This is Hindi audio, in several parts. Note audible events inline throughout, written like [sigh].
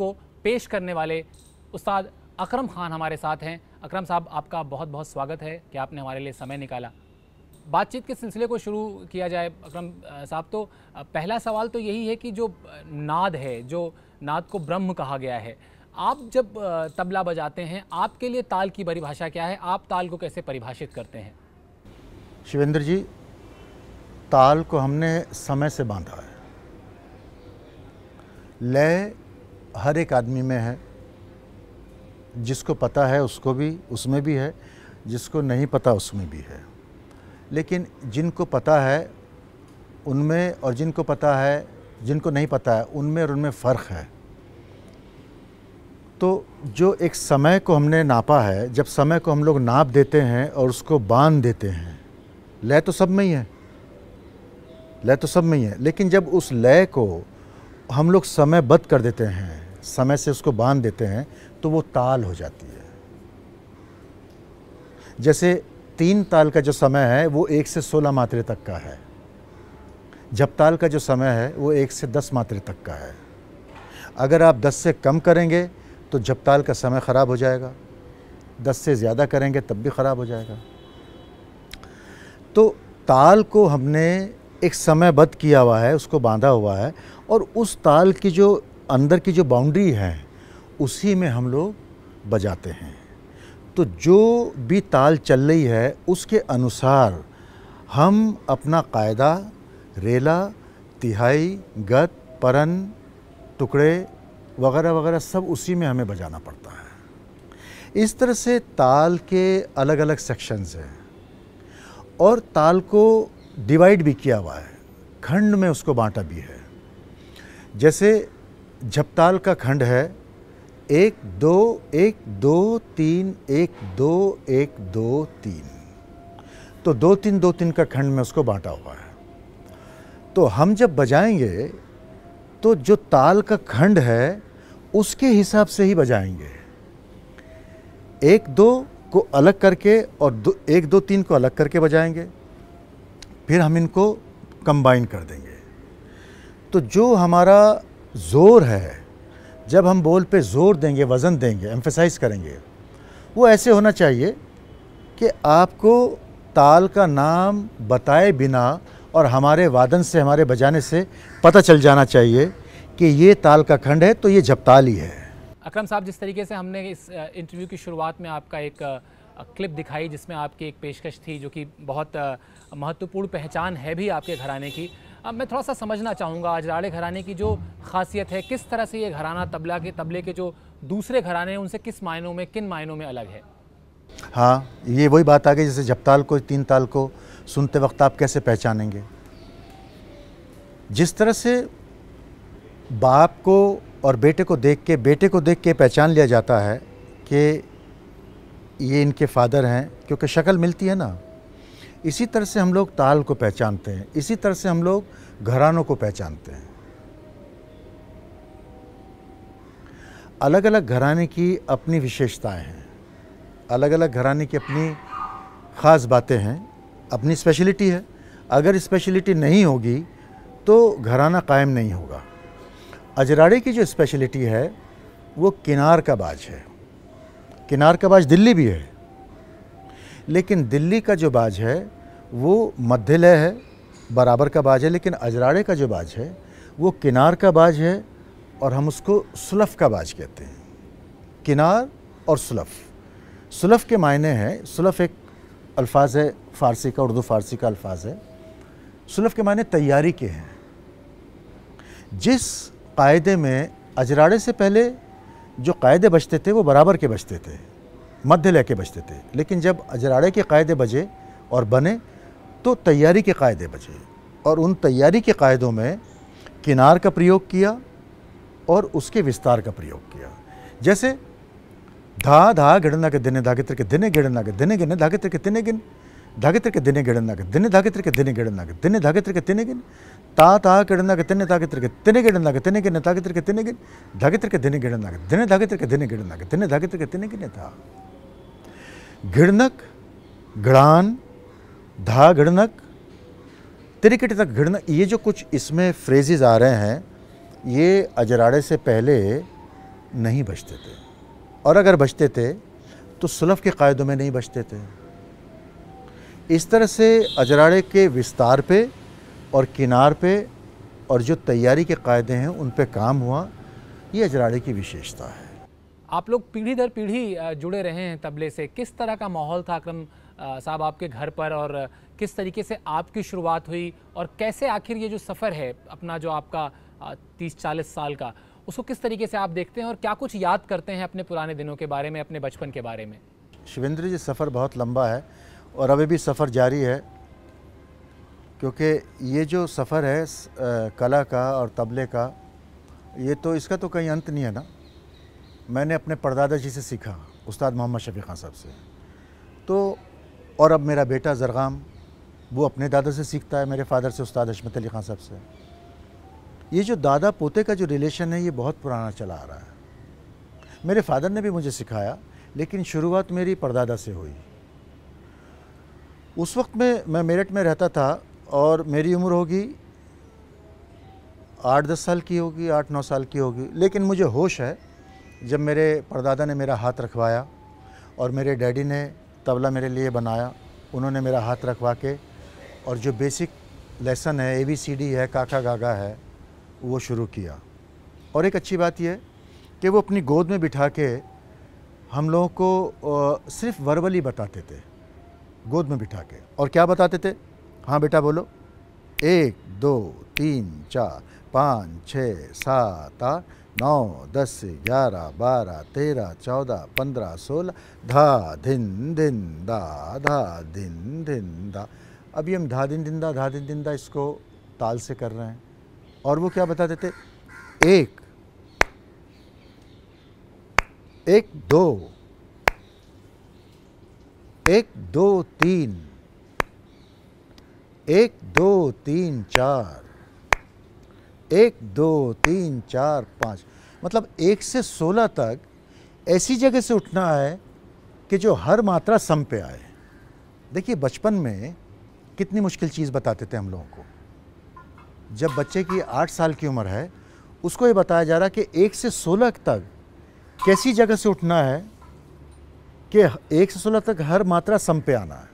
को पेश करने वाले उस्ताद अकरम खान हमारे साथ हैं अकरम साहब आपका बहुत बहुत स्वागत है कि आपने हमारे लिए समय निकाला बातचीत के सिलसिले को शुरू किया जाए अकरम साहब तो पहला सवाल तो यही है कि जो नाद है जो नाद को ब्रह्म कहा गया है आप जब तबला बजाते हैं आपके लिए ताल की परिभाषा क्या है आप ताल को कैसे परिभाषित करते हैं शिवेंद्र जी ताल को हमने समय से बांधा है लय हर एक आदमी में है जिसको पता है उसको भी उसमें भी है जिसको नहीं पता उसमें भी है लेकिन जिनको पता है उनमें और जिनको पता है जिनको नहीं पता है उनमें और उनमें फ़र्क है तो जो एक समय को हमने नापा है जब समय को हम लोग नाप देते हैं और उसको बांध देते हैं लय तो सब में ही है लय तो सब में ही है लेकिन जब उस लय को हम लोग समयबद्ध कर देते हैं समय से उसको बांध देते हैं तो वो ताल हो जाती है जैसे तीन ताल का जो समय है वो एक से सोलह मात्रे तक का है जब ताल का जो समय है वो एक से दस मात्रे तक का है अगर आप दस से कम करेंगे तो जब ताल का समय ख़राब हो जाएगा दस से ज़्यादा करेंगे तब भी ख़राब हो जाएगा तो ताल को हमने एक समयबद्ध किया हुआ है उसको बांधा हुआ है और उस ताल की जो अंदर की जो बाउंड्री है उसी में हम लोग बजाते हैं तो जो भी ताल चल रही है उसके अनुसार हम अपना कायदा रेला तिहाई गत परन टुकड़े वगैरह वगैरह सब उसी में हमें बजाना पड़ता है इस तरह से ताल के अलग अलग सेक्शंस हैं और ताल को डिवाइड भी किया हुआ है खंड में उसको बांटा भी है जैसे जपताल का खंड है एक दो एक दो तीन एक दो एक दो तीन तो दो तीन दो तीन का खंड में उसको बांटा हुआ है तो हम जब बजाएंगे तो जो ताल का खंड है उसके हिसाब से ही बजाएंगे एक दो को अलग करके और दो एक दो तीन को अलग करके बजाएंगे फिर हम इनको कंबाइन कर देंगे तो जो हमारा ज़ोर है जब हम बोल पे ज़ोर देंगे वज़न देंगे एम्फेसाइज करेंगे वो ऐसे होना चाहिए कि आपको ताल का नाम बताए बिना और हमारे वादन से हमारे बजाने से पता चल जाना चाहिए कि ये ताल का खंड है तो ये ताल ही है अकरम साहब जिस तरीके से हमने इस इंटरव्यू की शुरुआत में आपका एक क्लिप दिखाई जिसमें आपकी एक पेशकश थी जो कि बहुत महत्वपूर्ण पहचान है भी आपके घराने की अब मैं थोड़ा सा समझना चाहूँगा आज राड़े घराने की जो खासियत है किस तरह से ये घराना तबला के तबले के जो दूसरे घराने हैं उनसे किस मायनों में किन मायनों में अलग है हाँ ये वही बात आ गई जैसे ताल को तीन ताल को सुनते वक्त आप कैसे पहचानेंगे जिस तरह से बाप को और बेटे को देख के बेटे को देख के पहचान लिया जाता है कि ये इनके फादर हैं क्योंकि शक्ल मिलती है ना इसी तरह से हम लोग ताल को पहचानते हैं इसी तरह से हम लोग घरानों को पहचानते हैं अलग अलग घराने की अपनी विशेषताएं हैं अलग अलग घराने की अपनी ख़ास बातें हैं अपनी स्पेशलिटी है अगर स्पेशलिटी नहीं होगी तो घराना कायम नहीं होगा अजराड़े की जो स्पेशलिटी है वो किनार का बाज है किनार का बाज दिल्ली भी है लेकिन दिल्ली का जो बाज है वो मध्य लय है बराबर का बाज है लेकिन अजराड़े का जो बाज है वो किनार का बाज है और हम उसको सुलफ का बाज कहते हैं किनार और सुलफ सुलफ के मायने हैं सुलफ एक अल्फाज है फ़ारसी का उर्दू फ़ारसी का अल्फाज है सुलफ के मायने तैयारी के हैं जिस कायदे में अजराड़े से पहले जो कायदे बचते थे वो बराबर के बचते थे मध्य लेके बजते थे लेकिन जब अजराड़े के कायदे बजे और बने तो तैयारी के कायदे बजे और उन तैयारी के कायदों में किनार का प्रयोग किया और उसके विस्तार का प्रयोग किया जैसे धा धा गिड़ना के दिने धागित्र के दिने गिड़ना के दिने गिने धागित्र के तिने गिन धागित्र के दिने गिड़ना के दिने धागित्र के दिने गिड़ना के दिने धागित्र के तिने गिन ता ता गिड़ना के तिने धागित्र के तिने गिड़ना के तिने गिने धागित्र के तिने गिन धागित्र के दिने गिड़ना के दिने धागित्र के दिने गिड़ना के दिने धागित्र के तिने गिने था घृणक घड़ान धा घिड़नक तिरकिट तक घृण ये जो कुछ इसमें फ्रेजेज आ रहे हैं ये अजराड़े से पहले नहीं बचते थे और अगर बचते थे तो सुलभ के कायदों में नहीं बचते थे इस तरह से अजराड़े के विस्तार पे और किनार पे और जो तैयारी के कायदे हैं उन पे काम हुआ ये अजराड़े की विशेषता है आप लोग पीढ़ी दर पीढ़ी जुड़े रहे हैं तबले से किस तरह का माहौल था अक्रम साहब आपके घर पर और किस तरीके से आपकी शुरुआत हुई और कैसे आखिर ये जो सफ़र है अपना जो आपका तीस चालीस साल का उसको किस तरीके से आप देखते हैं और क्या कुछ याद करते हैं अपने पुराने दिनों के बारे में अपने बचपन के बारे में शिवेंद्र जी सफ़र बहुत लंबा है और अभी भी सफ़र जारी है क्योंकि ये जो सफ़र है कला का और तबले का ये तो इसका तो कहीं अंत नहीं है ना मैंने अपने परदादा जी से सीखा उस्ताद मोहम्मद शफी खान साहब से तो और अब मेरा बेटा ज़रगाम वो अपने दादा से सीखता है मेरे फादर से उस्ताद हशमत अली खान साहब से ये जो दादा पोते का जो रिलेशन है ये बहुत पुराना चला आ रहा है मेरे फादर ने भी मुझे सिखाया लेकिन शुरुआत मेरी परदादा से हुई उस वक्त में मैं मेरठ में रहता था और मेरी उम्र होगी आठ दस साल की होगी आठ नौ साल की होगी लेकिन मुझे होश है जब मेरे परदादा ने मेरा हाथ रखवाया और मेरे डैडी ने तबला मेरे लिए बनाया उन्होंने मेरा हाथ रखवा के और जो बेसिक लेसन है ए बी सी डी है काका गागा है वो शुरू किया और एक अच्छी बात यह कि वो अपनी गोद में बिठा के हम लोगों को सिर्फ वर्बली बताते थे गोद में बिठा के और क्या बताते थे हाँ बेटा बोलो एक दो तीन चार पाँच छः सात आठ नौ दस ग्यारह बारह तेरह चौदह पंद्रह सोलह धा धिन धिन दा धा धिन धिन दा अभी हम धा दिन दिन धा दिन दिन इसको ताल से कर रहे हैं और वो क्या बता देते एक एक दो एक दो तीन एक दो तीन चार एक दो तीन चार पाँच मतलब एक से सोलह तक ऐसी जगह से उठना है कि जो हर मात्रा सम पे आए देखिए बचपन में कितनी मुश्किल चीज़ बताते थे हम लोगों को जब बच्चे की आठ साल की उम्र है उसको ये बताया जा रहा कि एक से सोलह तक कैसी जगह से उठना है कि एक से सोलह तक हर मात्रा सम पे आना है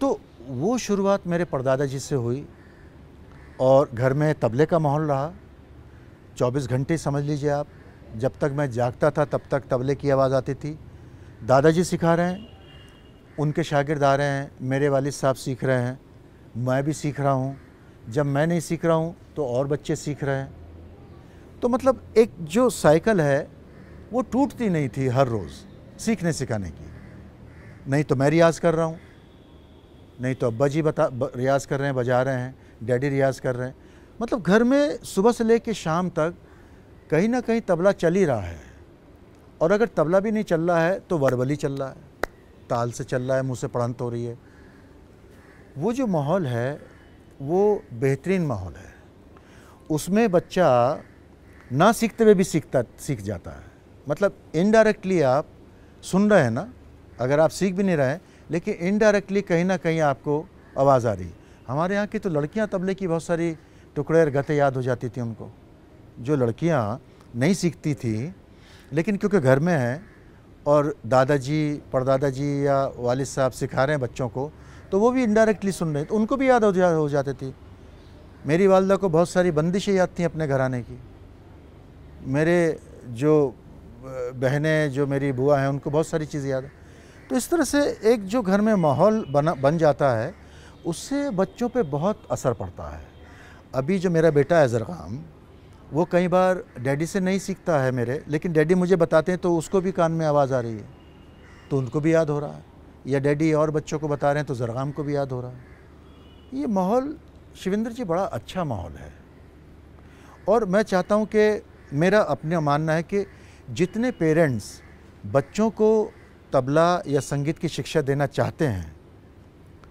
तो वो शुरुआत मेरे परदादा जी से हुई और घर में तबले का माहौल रहा 24 घंटे समझ लीजिए आप जब तक मैं जागता था तब तक तबले की आवाज़ आती थी दादाजी सिखा रहे हैं उनके शागिर्द आ रहे हैं मेरे वालिद साहब सीख रहे हैं मैं भी सीख रहा हूँ जब मैं नहीं सीख रहा हूँ तो और बच्चे सीख रहे हैं तो मतलब एक जो साइकिल है वो टूटती नहीं थी हर रोज़ सीखने सिखाने की नहीं तो मैं रियाज़ कर रहा हूँ नहीं तो अब्बा जी बता रियाज़ कर रहे हैं बजा रहे हैं डैडी रियाज़ कर रहे हैं मतलब घर में सुबह से ले कर शाम तक कहीं ना कहीं तबला चल ही रहा है और अगर तबला भी नहीं चल रहा है तो वर्बली चल रहा है ताल से चल रहा है मुँह से पढ़ंत तो हो रही है वो जो माहौल है वो बेहतरीन माहौल है उसमें बच्चा ना सीखते हुए भी सीखता सीख जाता है मतलब इनडायरेक्टली आप सुन रहे हैं ना अगर आप सीख भी नहीं रहे हैं लेकिन इनडायरेक्टली कहीं ना कहीं आपको आवाज़ आ रही हमारे यहाँ की तो लड़कियाँ तबले की बहुत सारी टुकड़े और गते याद हो जाती थी उनको जो लड़कियाँ नहीं सीखती थी लेकिन क्योंकि घर में हैं और दादाजी परदादाजी या वालद साहब सिखा रहे हैं बच्चों को तो वो भी इनडायरेक्टली सुन रहे थे तो उनको भी याद हो जा हो थी मेरी वालदा को बहुत सारी बंदिशें याद थी अपने घर आने की मेरे जो बहनें जो मेरी बुआ हैं उनको बहुत सारी चीज़ें याद है तो इस तरह से एक जो घर में माहौल बना बन जाता है उससे बच्चों पे बहुत असर पड़ता है अभी जो मेरा बेटा है ज़रगाम वो कई बार डैडी से नहीं सीखता है मेरे लेकिन डैडी मुझे बताते हैं तो उसको भी कान में आवाज़ आ रही है तो उनको भी याद हो रहा है या डैडी और बच्चों को बता रहे हैं तो ज़रगाम को भी याद हो रहा है ये माहौल शिविंदर जी बड़ा अच्छा माहौल है और मैं चाहता हूँ कि मेरा अपना मानना है कि जितने पेरेंट्स बच्चों को तबला या संगीत की शिक्षा देना चाहते हैं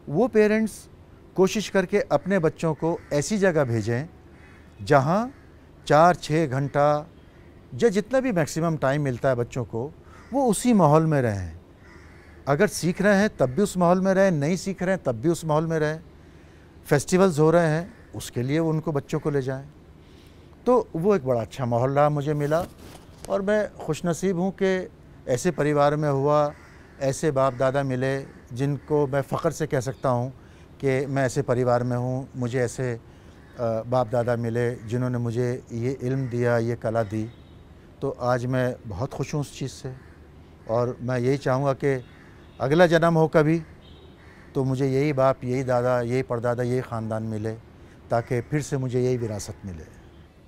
वो पेरेंट्स कोशिश करके अपने बच्चों को ऐसी जगह भेजें जहाँ चार छः घंटा या जितना भी मैक्सिमम टाइम मिलता है बच्चों को वो उसी माहौल में रहें अगर सीख रहे हैं तब भी उस माहौल में रहें नहीं सीख रहे हैं तब भी उस माहौल में रहें फेस्टिवल्स हो रहे हैं उसके लिए उनको बच्चों को ले जाएं तो वो एक बड़ा अच्छा माहौल रहा मुझे मिला और मैं खुशनसीब हूँ कि ऐसे परिवार में हुआ ऐसे बाप दादा मिले जिनको मैं फ़ख्र से कह सकता हूँ कि मैं ऐसे परिवार में हूँ मुझे ऐसे बाप दादा मिले जिन्होंने मुझे ये इल्म दिया ये कला दी तो आज मैं बहुत खुश हूँ उस चीज़ से और मैं यही चाहूँगा कि अगला जन्म हो कभी तो मुझे यही बाप यही दादा यही परदादा यही ख़ानदान मिले ताकि फिर से मुझे यही विरासत मिले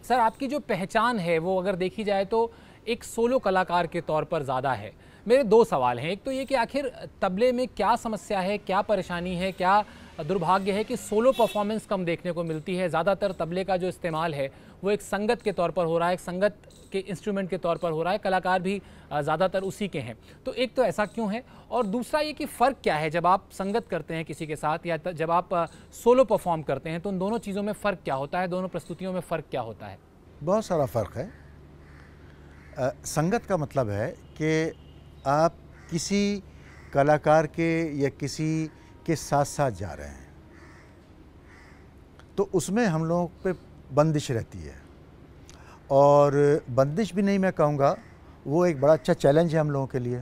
सर आपकी जो पहचान है वो अगर देखी जाए तो एक सोलो कलाकार के तौर पर ज़्यादा है मेरे दो सवाल हैं एक तो ये कि आखिर तबले में क्या समस्या है क्या परेशानी है क्या दुर्भाग्य है कि सोलो परफॉर्मेंस कम देखने को मिलती है ज़्यादातर तबले का जो इस्तेमाल है वो एक संगत के तौर पर हो रहा है एक संगत के इंस्ट्रूमेंट के तौर पर हो रहा है कलाकार भी ज़्यादातर उसी के हैं तो एक तो ऐसा क्यों है और दूसरा ये कि फ़र्क क्या है जब आप संगत करते हैं किसी के साथ या जब आप सोलो परफॉर्म करते हैं तो उन दोनों चीज़ों में फ़र्क क्या होता है दोनों प्रस्तुतियों में फ़र्क क्या होता है बहुत सारा फ़र्क है आ, संगत का मतलब है कि आप किसी कलाकार के या किसी के साथ साथ जा रहे हैं तो उसमें हम लोगों पे बंदिश रहती है और बंदिश भी नहीं मैं कहूँगा वो एक बड़ा अच्छा चैलेंज है हम लोगों के लिए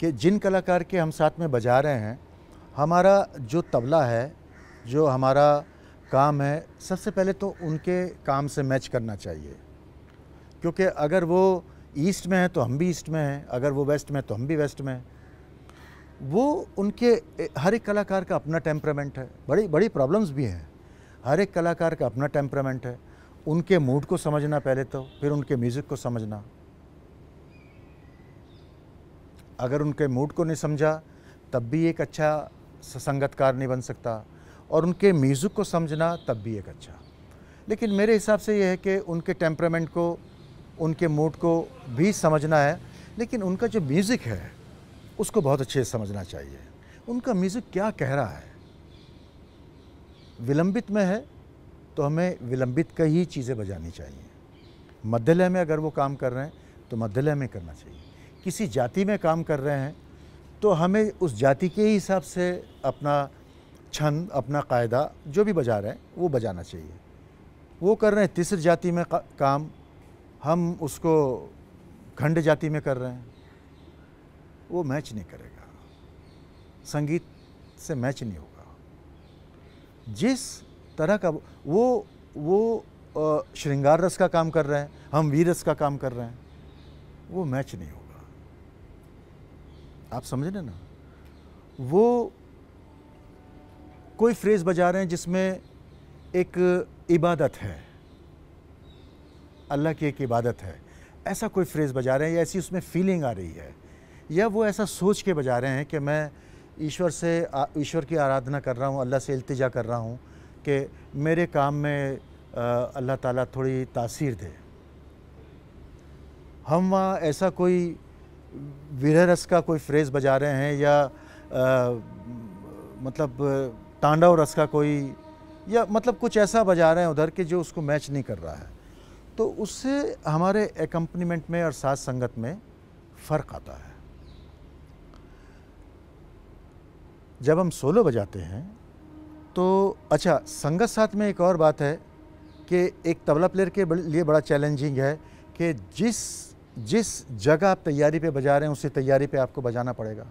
कि जिन कलाकार के हम साथ में बजा रहे हैं हमारा जो तबला है जो हमारा काम है सबसे पहले तो उनके काम से मैच करना चाहिए क्योंकि अगर वो ईस्ट में है तो हम भी ईस्ट में हैं अगर वो वेस्ट में तो हम भी वेस्ट में हैं वो उनके हर एक कलाकार का अपना टेम्परामेंट है बड़ी बड़ी प्रॉब्लम्स भी हैं हर एक कलाकार का अपना टेम्परामेंट है उनके मूड को समझना पहले तो फिर उनके म्यूज़िक को समझना अगर उनके मूड को नहीं समझा तब भी एक अच्छा संगतकार नहीं बन सकता और उनके म्यूज़िक को समझना तब भी एक अच्छा लेकिन मेरे हिसाब से यह है कि उनके टेम्परामेंट को उनके मूड को भी समझना है लेकिन उनका जो म्यूज़िक है उसको बहुत अच्छे से समझना चाहिए उनका म्यूज़िक क्या कह रहा है विलंबित में है तो हमें विलंबित का ही चीज़ें बजानी चाहिए मध्यलय में अगर वो काम कर रहे हैं तो मध्यलय में करना चाहिए किसी जाति में काम कर रहे हैं तो हमें उस जाति के ही हिसाब से अपना छंद अपना कायदा जो भी बजा रहे हैं वो बजाना चाहिए वो कर रहे हैं तीसरी जाति में का, काम हम उसको खंड जाति में कर रहे हैं वो मैच नहीं करेगा संगीत से मैच नहीं होगा जिस तरह का वो वो श्रृंगार रस का काम कर रहे हैं हम वीर रस का काम कर रहे हैं वो मैच नहीं होगा आप समझ रहे ना वो कोई फ्रेज़ बजा रहे हैं जिसमें एक इबादत है अल्लाह की एक इबादत है ऐसा कोई फ्रेज़ बजा रहे हैं या ऐसी उसमें फीलिंग आ रही है या वो ऐसा सोच के बजा रहे हैं कि मैं ईश्वर से ईश्वर की आराधना कर रहा हूँ अल्लाह से अल्तजा कर रहा हूँ कि मेरे काम में अल्लाह ताला थोड़ी तासीर दे हम वहाँ ऐसा कोई विरहरस रस का कोई फ्रेज़ बजा रहे हैं या आ, मतलब तांडव रस का कोई या मतलब कुछ ऐसा बजा रहे हैं उधर कि जो उसको मैच नहीं कर रहा है तो उससे हमारे एकम्पनीमेंट में और साथ संगत में फ़र्क आता है जब हम सोलो बजाते हैं तो अच्छा संगत साथ में एक और बात है कि एक तबला प्लेयर के लिए बड़ा चैलेंजिंग है कि जिस जिस जगह आप तैयारी पे बजा रहे हैं उसी तैयारी पे आपको बजाना पड़ेगा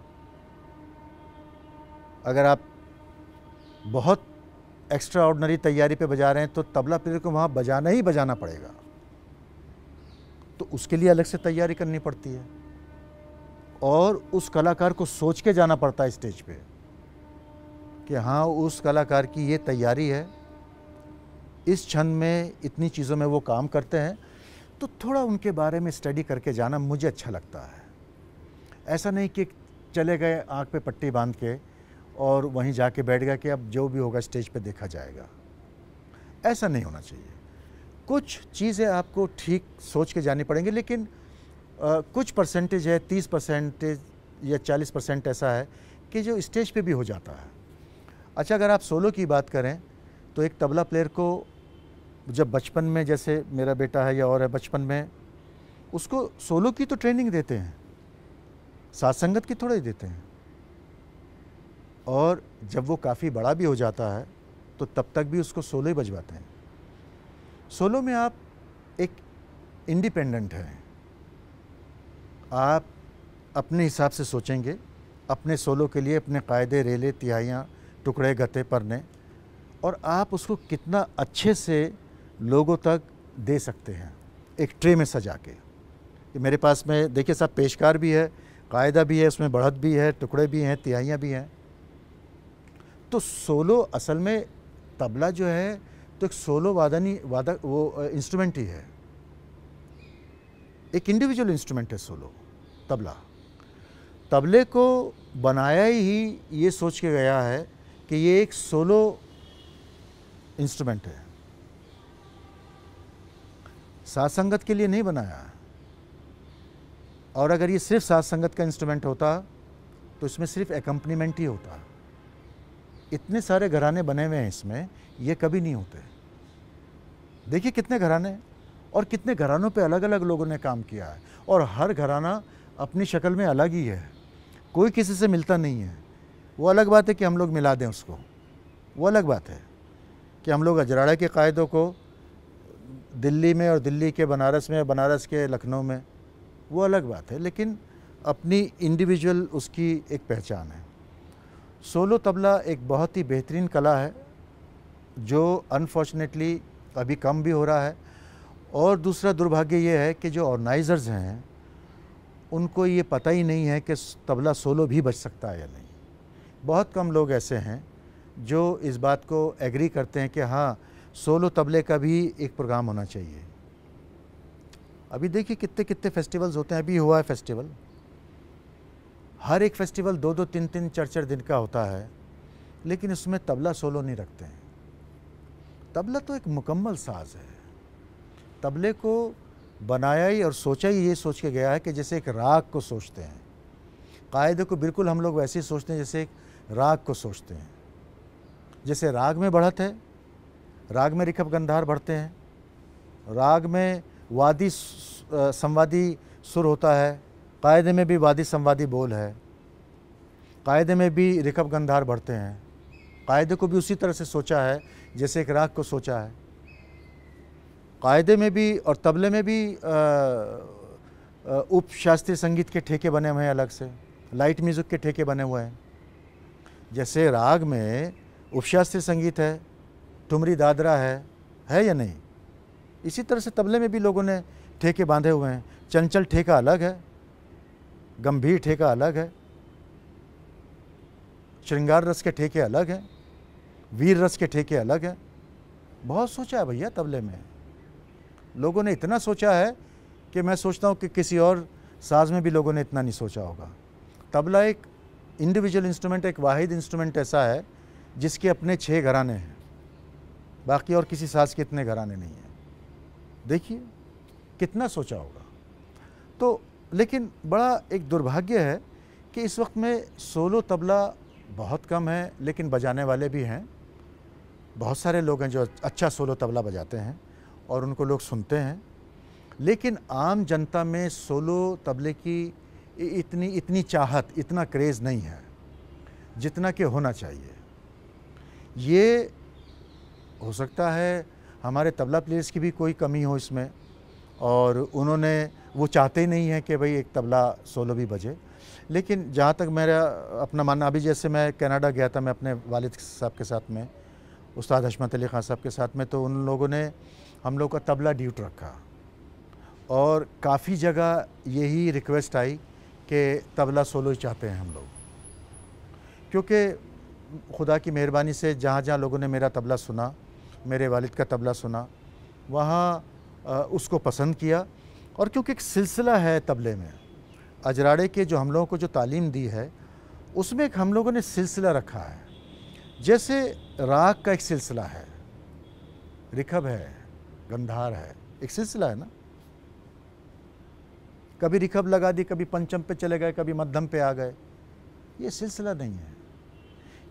अगर आप बहुत एक्स्ट्रा ऑर्डनरी तैयारी पे बजा रहे हैं तो तबला प्लेयर को वहाँ बजाना ही बजाना पड़ेगा तो उसके लिए अलग से तैयारी करनी पड़ती है और उस कलाकार को सोच के जाना पड़ता है स्टेज पे कि हाँ उस कलाकार की ये तैयारी है इस छंद में इतनी चीज़ों में वो काम करते हैं तो थोड़ा उनके बारे में स्टडी करके जाना मुझे अच्छा लगता है ऐसा नहीं कि चले गए आँख पे पट्टी बांध के और वहीं जाके बैठ गया कि अब जो भी होगा स्टेज पे देखा जाएगा ऐसा नहीं होना चाहिए कुछ चीज़ें आपको ठीक सोच के जानी पड़ेंगी लेकिन आ, कुछ परसेंटेज है तीस परसेंटेज या चालीस परसेंट ऐसा है कि जो स्टेज पे भी हो जाता है अच्छा अगर आप सोलो की बात करें तो एक तबला प्लेयर को जब बचपन में जैसे मेरा बेटा है या और है बचपन में उसको सोलो की तो ट्रेनिंग देते हैं साथ संगत की थोड़ा ही देते हैं और जब वो काफ़ी बड़ा भी हो जाता है तो तब तक भी उसको सोलो ही बजवाते हैं सोलो में आप एक इंडिपेंडेंट हैं आप अपने हिसाब से सोचेंगे अपने सोलो के लिए अपने कायदे रेले तिहाइयाँ टुकड़े गते परने और आप उसको कितना अच्छे से लोगों तक दे सकते हैं एक ट्रे में सजा के मेरे पास में देखिए साहब पेशकार भी है कायदा भी है उसमें बढ़त भी है टुकड़े भी हैं तिहाइयाँ भी हैं तो सोलो असल में तबला जो है तो एक सोलो वादनी वादा वो इंस्ट्रूमेंट ही है एक इंडिविजुअल इंस्ट्रूमेंट है सोलो तबला तबले को बनाया ही ये सोच के गया है कि ये एक सोलो इंस्ट्रूमेंट है सात संगत के लिए नहीं बनाया और अगर ये सिर्फ सात संगत का इंस्ट्रूमेंट होता तो इसमें सिर्फ एकम्पनीमेंट ही होता इतने सारे घराने बने हुए हैं इसमें ये कभी नहीं होते देखिए कितने घराने और कितने घरानों पे अलग अलग लोगों ने काम किया है और हर घराना अपनी शक्ल में अलग ही है कोई किसी से मिलता नहीं है वो अलग बात है कि हम लोग मिला दें उसको वो अलग बात है कि हम लोग अजराड़ा के कायदों को दिल्ली में और दिल्ली के बनारस में बनारस के लखनऊ में वो अलग बात है लेकिन अपनी इंडिविजुअल उसकी एक पहचान है सोलो तबला एक बहुत ही बेहतरीन कला है जो अनफॉर्चुनेटली अभी कम भी हो रहा है और दूसरा दुर्भाग्य ये है कि जो ऑर्गेनाइज़र्स हैं उनको ये पता ही नहीं है कि तबला सोलो भी बच सकता है या नहीं बहुत कम लोग ऐसे हैं जो इस बात को एग्री करते हैं कि हाँ सोलो तबले का भी एक प्रोग्राम होना चाहिए अभी देखिए कितने कितने फेस्टिवल्स होते हैं अभी हुआ है फेस्टिवल हर एक फेस्टिवल दो दो तीन तीन चार चार दिन का होता है लेकिन उसमें तबला सोलो नहीं रखते हैं तबला तो एक मुकम्मल साज है तबले को बनाया ही और सोचा ही ये सोच के गया है कि जैसे एक राग को सोचते हैं कायदे को बिल्कुल हम लोग वैसे ही सोचते हैं जैसे एक राग को सोचते हैं जैसे राग में बढ़त है राग में रिखभ गंधार बढ़ते हैं राग में वादी संवादी सुर होता है कायदे में भी वादी संवादी बोल है कायदे में भी रिकब गंधार बढ़ते हैं कायदे को भी उसी तरह से सोचा है जैसे एक राग को सोचा है कायदे में भी और तबले में भी उप शास्त्रीय संगीत के ठेके बने हुए हैं अलग से लाइट म्यूज़िक के ठेके बने हुए हैं जैसे राग में उपशास्त्रीय संगीत है ठुमरी दादरा है है या नहीं इसी तरह से तबले में भी लोगों ने ठेके बांधे हुए हैं चंचल ठेका अलग है गंभीर ठेका अलग है श्रृंगार रस के ठेके अलग हैं वीर रस के ठेके अलग हैं बहुत सोचा है भैया तबले में लोगों ने इतना सोचा है कि मैं सोचता हूँ कि किसी और साज में भी लोगों ने इतना नहीं सोचा होगा तबला एक इंडिविजुअल इंस्ट्रूमेंट एक वाहिद इंस्ट्रूमेंट ऐसा है जिसके अपने छः घराने हैं बाकी और किसी साज के इतने घराने नहीं हैं देखिए कितना सोचा होगा तो लेकिन बड़ा एक दुर्भाग्य है कि इस वक्त में सोलो तबला बहुत कम है लेकिन बजाने वाले भी हैं बहुत सारे लोग हैं जो अच्छा सोलो तबला बजाते हैं और उनको लोग सुनते हैं लेकिन आम जनता में सोलो तबले की इतनी इतनी चाहत इतना क्रेज़ नहीं है जितना कि होना चाहिए ये हो सकता है हमारे तबला प्लेयर्स की भी कोई कमी हो इसमें और उन्होंने वो चाहते ही नहीं हैं कि भाई एक तबला सोलो भी बजे लेकिन जहाँ तक मेरा अपना मानना अभी जैसे मैं कनाडा गया था मैं अपने वालिद साहब के साथ में उस्ताद हशमत अली खान साहब के साथ में तो उन लोगों ने हम लोग का तबला ड्यूट रखा और काफ़ी जगह यही रिक्वेस्ट आई कि तबला सोलो ही चाहते हैं हम लोग क्योंकि खुदा की मेहरबानी से जहाँ जहाँ लोगों ने मेरा तबला सुना मेरे वालिद का तबला सुना वहाँ उसको पसंद किया और क्योंकि एक सिलसिला है तबले में अजराड़े के जो हम लोगों को जो तालीम दी है उसमें एक हम लोगों ने सिलसिला रखा है जैसे राग का एक सिलसिला है रिखब है गंधार है एक सिलसिला है ना कभी रिखब लगा दी कभी पंचम पे चले गए कभी मध्यम पे आ गए ये सिलसिला नहीं है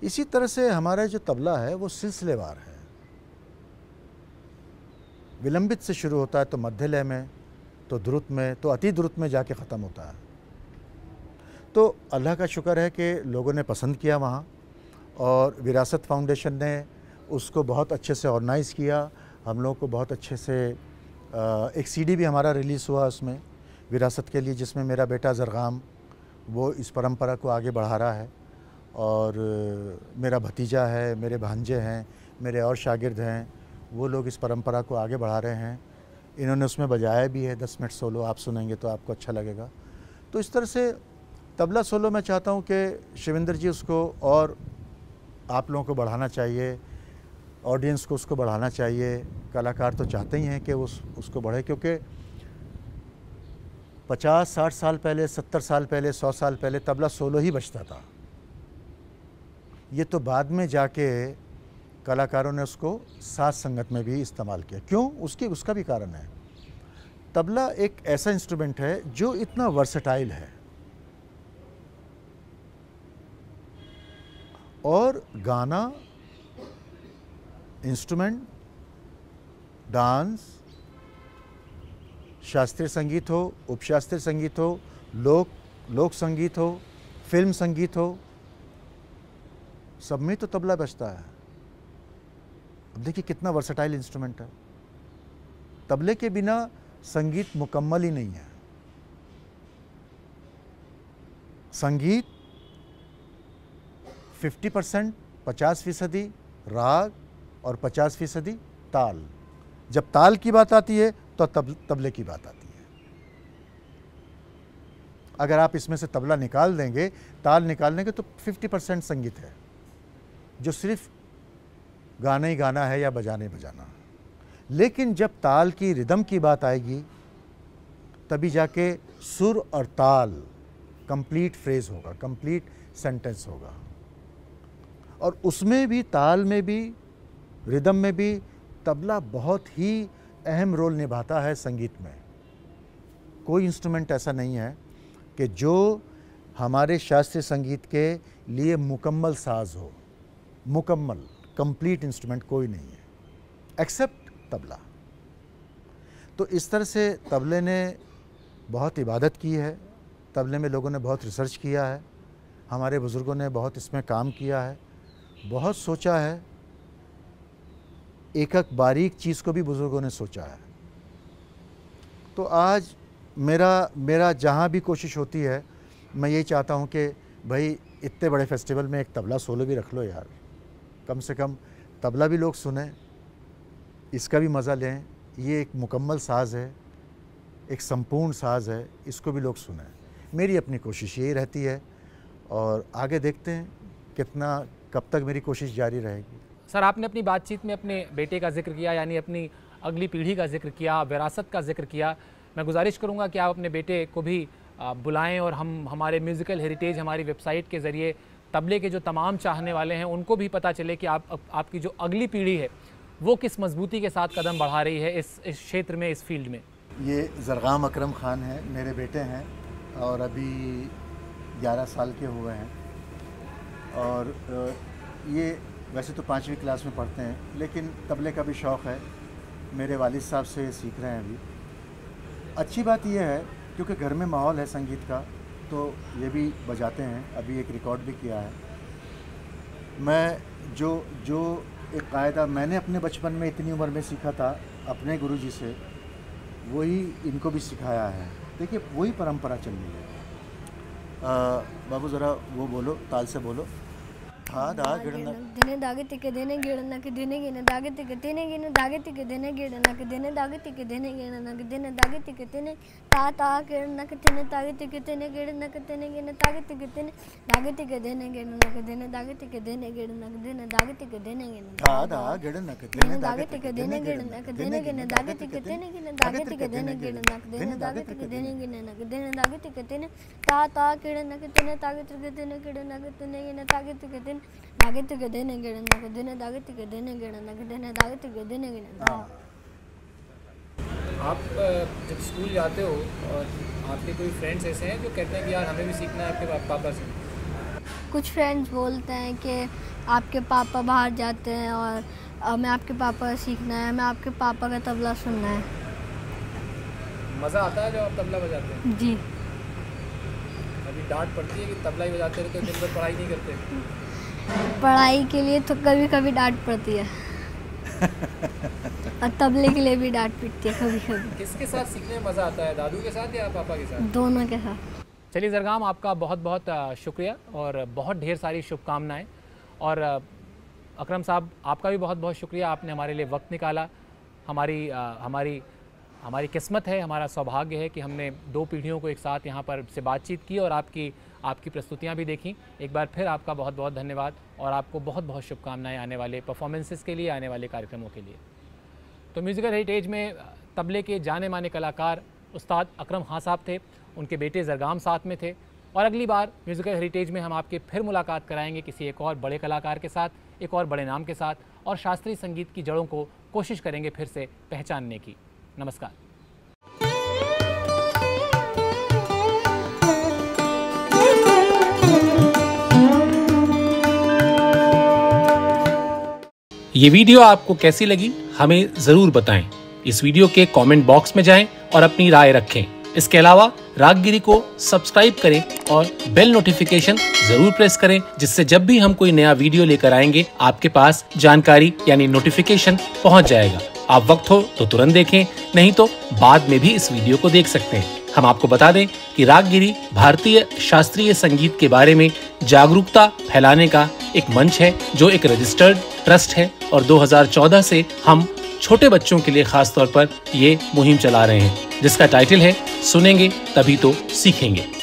इसी तरह से हमारा जो तबला है वो सिलसिलेवार है विलंबित से शुरू होता है तो मध्य लय में तो द्रुत में तो अति द्रुत में जाके ख़त्म होता है तो अल्लाह का शुक्र है कि लोगों ने पसंद किया वहाँ और विरासत फाउंडेशन ने उसको बहुत अच्छे से ऑर्गनाइज़ किया हम लोगों को बहुत अच्छे से एक सीडी भी हमारा रिलीज़ हुआ उसमें विरासत के लिए जिसमें मेरा बेटा जरगाम वो इस परंपरा को आगे बढ़ा रहा है और मेरा भतीजा है मेरे भांजे हैं मेरे और शागिर्द हैं वो लोग इस परंपरा को आगे बढ़ा रहे हैं इन्होंने उसमें बजाया भी है दस मिनट सोलो आप सुनेंगे तो आपको अच्छा लगेगा तो इस तरह से तबला सोलो मैं चाहता हूँ कि शिविंदर जी उसको और आप लोगों को बढ़ाना चाहिए ऑडियंस को उसको बढ़ाना चाहिए कलाकार तो चाहते ही हैं कि उस उसको बढ़े क्योंकि 50-60 साल पहले 70 साल पहले 100 साल पहले तबला सोलो ही बजता था ये तो बाद में जाके कलाकारों ने उसको साज संगत में भी इस्तेमाल किया क्यों उसकी उसका भी कारण है तबला एक ऐसा इंस्ट्रूमेंट है जो इतना वर्सटाइल है और गाना इंस्ट्रूमेंट डांस शास्त्रीय संगीत हो उपशास्त्रीय संगीत हो लोक लोक संगीत हो फिल्म संगीत हो सब में तो तबला बजता है अब देखिए कितना वर्सेटाइल इंस्ट्रूमेंट है तबले के बिना संगीत मुकम्मल ही नहीं है संगीत 50 परसेंट पचास फीसदी राग और 50 फीसदी ताल जब ताल की बात आती है तो तब तबले की बात आती है अगर आप इसमें से तबला निकाल देंगे ताल निकाल देंगे तो 50 परसेंट संगीत है जो सिर्फ गाना ही गाना है या बजाने बजाना लेकिन जब ताल की रिदम की बात आएगी तभी जाके सुर और ताल कंप्लीट फ्रेज होगा कंप्लीट सेंटेंस होगा और उसमें भी ताल में भी रिदम में भी तबला बहुत ही अहम रोल निभाता है संगीत में कोई इंस्ट्रूमेंट ऐसा नहीं है कि जो हमारे शास्त्रीय संगीत के लिए मुकम्मल साज हो मुकम्मल कंप्लीट इंस्ट्रूमेंट कोई नहीं है एक्सेप्ट तबला तो इस तरह से तबले ने बहुत इबादत की है तबले में लोगों ने बहुत रिसर्च किया है हमारे बुज़ुर्गों ने बहुत इसमें काम किया है बहुत सोचा है एक एक बारीक चीज़ को भी बुज़ुर्गों ने सोचा है तो आज मेरा मेरा जहाँ भी कोशिश होती है मैं यही चाहता हूँ कि भाई इतने बड़े फेस्टिवल में एक तबला सोलो भी रख लो यार कम से कम तबला भी लोग सुने इसका भी मज़ा लें ये एक मुकम्मल साज है एक संपूर्ण साज है इसको भी लोग सुने मेरी अपनी कोशिश यही रहती है और आगे देखते हैं कितना कब तक मेरी कोशिश जारी रहेगी सर आपने अपनी बातचीत में अपने बेटे का जिक्र किया यानी अपनी अगली पीढ़ी का जिक्र किया विरासत का जिक्र किया मैं गुजारिश करूँगा कि आप अपने बेटे को भी बुलाएं और हम हमारे म्यूज़िकल हेरिटेज हमारी वेबसाइट के ज़रिए तबले के जो तमाम चाहने वाले हैं उनको भी पता चले कि आप आपकी जो अगली पीढ़ी है वो किस मजबूती के साथ कदम बढ़ा रही है इस इस क्षेत्र में इस फील्ड में ये जरगाम अकरम ख़ान हैं मेरे बेटे हैं और अभी 11 साल के हुए हैं और ये वैसे तो पाँचवीं क्लास में पढ़ते हैं लेकिन तबले का भी शौक़ है मेरे वाल साहब से सीख रहे हैं अभी अच्छी बात यह है क्योंकि घर में माहौल है संगीत का तो ये भी बजाते हैं अभी एक रिकॉर्ड भी किया है मैं जो जो एक कायदा मैंने अपने बचपन में इतनी उम्र में सीखा था अपने गुरु जी से वही इनको भी सिखाया है देखिए वही परंपरा चल रही है बाबू ज़रा वो बोलो ताल से बोलो ದಾದ ಗಿಡನ ದಿನ ದಾಗತಿಕ್ಕೆ ದಿನ ಗಿಡನಕ್ಕೆ ದಿನಗಿನ ದಾಗತಿಕ್ಕೆ ದಿನಗಿನ ದಾಗತಿಕ್ಕೆ ದಿನ ಗಿಡನಕ್ಕೆ ದಿನ ದಾಗತಿಕ್ಕೆ ದಿನ ಗಿಡನಕ್ಕೆ ದಿನ ದಾಗತಿಕ್ಕೆ ದಿನ ತಾ ತಾ ಗಿಡನಕ್ಕೆ ದಿನ ತಾಗತಿಕ್ಕೆ ದಿನ ಗಿಡನಕ್ಕೆ ದಿನಗಿನ ತಾಗತಿಕ್ಕೆ ದಿನ ದಾಗತಿಕ್ಕೆ ದಿನ ಗಿಡನಕ್ಕೆ ದಿನ ದಾಗತಿಕ್ಕೆ ದಿನ ಗಿಡನಕ್ಕೆ ದಿನ ದಾಗತಿಕ್ಕೆ ದಿನಗಿನ ದಾದ ಗಿಡನಕ್ಕೆ ದಿನ ದಾಗತಿಕ್ಕೆ ದಿನ ಗಿಡನಕ್ಕೆ ದಿನಗಿನ ದಾಗತಿಕ್ಕೆ ದಿನಗಿನ ದಾಗತಿಕ್ಕೆ ದಿನ ಗಿಡನಕ್ಕೆ ದಿನ ದಾಗತಿಕ್ಕೆ ದಿನಗಿನಕ್ಕೆ ದಿನ ದಾಗತಿಕ್ಕೆ ದಿನ ತಾ ತಾ ಗಿಡನಕ್ಕೆ ದಿನ ತಾಗತಿಕ್ಕೆ ದಿನ ಗಿಡನಕ್ಕೆ ದಿನಗಿನ ತಾಗತಿಕ್ಕೆ ದಿನ dagettege dene gedandago dene dagettege dene gedandago dene dagettege dene gedandago आप जब स्कूल जाते हो और आपके कोई फ्रेंड्स ऐसे हैं जो कहते हैं कि यार हमें भी सीखना है आपके पापा से कुछ फ्रेंड्स बोलते हैं कि आपके पापा बाहर जाते हैं और हमें आपके पापा का सीखना है हमें आपके पापा का तबला सुनना है मज़ा आता है जब आप तबला बजाते हैं जी अभी डांट पड़ती है कि तबला ही बजाते रहते दिन भर पढ़ाई नहीं करते पढ़ाई के लिए तो कभी कभी डांट पड़ती है [laughs] और तबले के लिए भी डांट पीटती है कभी कभी किसके साथ सीखने में मज़ा आता है दादू के साथ या पापा के साथ दोनों के साथ चलिए जरगाम आपका बहुत बहुत शुक्रिया और बहुत ढेर सारी शुभकामनाएं और अकरम साहब आपका भी बहुत बहुत शुक्रिया आपने हमारे लिए वक्त निकाला हमारी हमारी हमारी किस्मत है हमारा सौभाग्य है कि हमने दो पीढ़ियों को एक साथ यहाँ पर से बातचीत की और आपकी आपकी प्रस्तुतियाँ भी देखी एक बार फिर आपका बहुत बहुत धन्यवाद और आपको बहुत बहुत शुभकामनाएँ आने वाले परफॉर्मेंसेस के लिए आने वाले कार्यक्रमों के लिए तो म्यूज़िकल हेरिटेज में तबले के जाने माने कलाकार उस्ताद अक्रम खां साहब थे उनके बेटे जरगाम साथ में थे और अगली बार म्यूज़िकल हेरिटेज में हम आपके फिर मुलाकात कराएंगे किसी एक और बड़े कलाकार के साथ एक और बड़े नाम के साथ और शास्त्रीय संगीत की जड़ों को कोशिश करेंगे फिर से पहचानने की नमस्कार ये वीडियो आपको कैसी लगी हमें जरूर बताएं इस वीडियो के कमेंट बॉक्स में जाएं और अपनी राय रखें इसके अलावा रागगिरी को सब्सक्राइब करें और बेल नोटिफिकेशन जरूर प्रेस करें जिससे जब भी हम कोई नया वीडियो लेकर आएंगे आपके पास जानकारी यानी नोटिफिकेशन पहुंच जाएगा आप वक्त हो तो तुरंत देखें नहीं तो बाद में भी इस वीडियो को देख सकते हैं हम आपको बता दें कि रागगिरी भारतीय शास्त्रीय संगीत के बारे में जागरूकता फैलाने का एक मंच है जो एक रजिस्टर्ड ट्रस्ट है और 2014 से हम छोटे बच्चों के लिए खास तौर पर ये मुहिम चला रहे हैं जिसका टाइटल है सुनेंगे तभी तो सीखेंगे